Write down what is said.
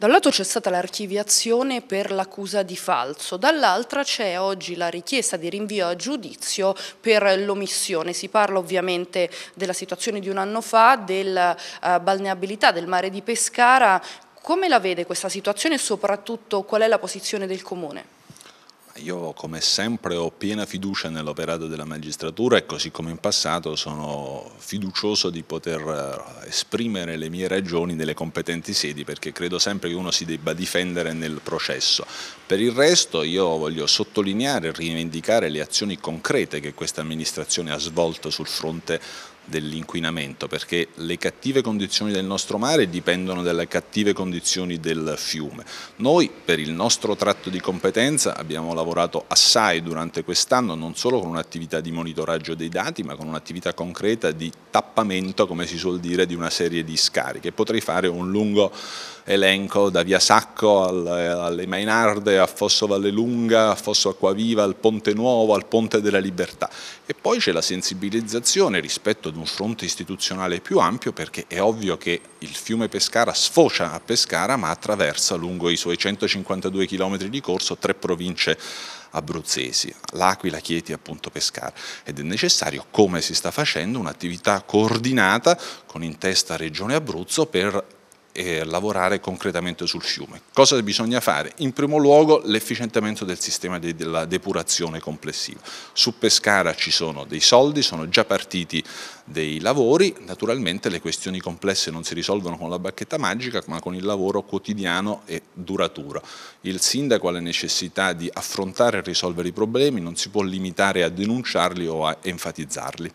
Da lato c'è stata l'archiviazione per l'accusa di falso, dall'altra c'è oggi la richiesta di rinvio a giudizio per l'omissione. Si parla ovviamente della situazione di un anno fa, della eh, balneabilità del mare di Pescara. Come la vede questa situazione e soprattutto qual è la posizione del Comune? Io come sempre ho piena fiducia nell'operato della magistratura e così come in passato sono fiducioso di poter eh, esprimere le mie ragioni nelle competenti sedi perché credo sempre che uno si debba difendere nel processo. Per il resto io voglio sottolineare e rivendicare le azioni concrete che questa amministrazione ha svolto sul fronte dell'inquinamento perché le cattive condizioni del nostro mare dipendono dalle cattive condizioni del fiume. Noi per il nostro tratto di competenza abbiamo lavorato assai durante quest'anno non solo con un'attività di monitoraggio dei dati ma con un'attività concreta di tappamento come si suol dire di una serie di scariche. Potrei fare un lungo elenco da Via Sacco alle Mainarde a Fosso Vallelunga, a Fosso Acquaviva, al Ponte Nuovo, al Ponte della Libertà. E poi c'è la sensibilizzazione rispetto ad un fronte istituzionale più ampio perché è ovvio che il fiume Pescara sfocia a Pescara ma attraversa lungo i suoi 152 km di corso tre province abruzzesi, l'Aquila, Chieti e appunto Pescara ed è necessario, come si sta facendo, un'attività coordinata con in testa Regione Abruzzo per eh, lavorare concretamente sul fiume. Cosa bisogna fare? In primo luogo l'efficientamento del sistema de della depurazione complessiva. Su Pescara ci sono dei soldi, sono già partiti dei lavori, naturalmente le questioni complesse non si risolvono con la bacchetta magica ma con il lavoro quotidiano e duraturo. Il sindaco ha la necessità di affrontare e risolvere i problemi, non si può limitare a denunciarli o a enfatizzarli.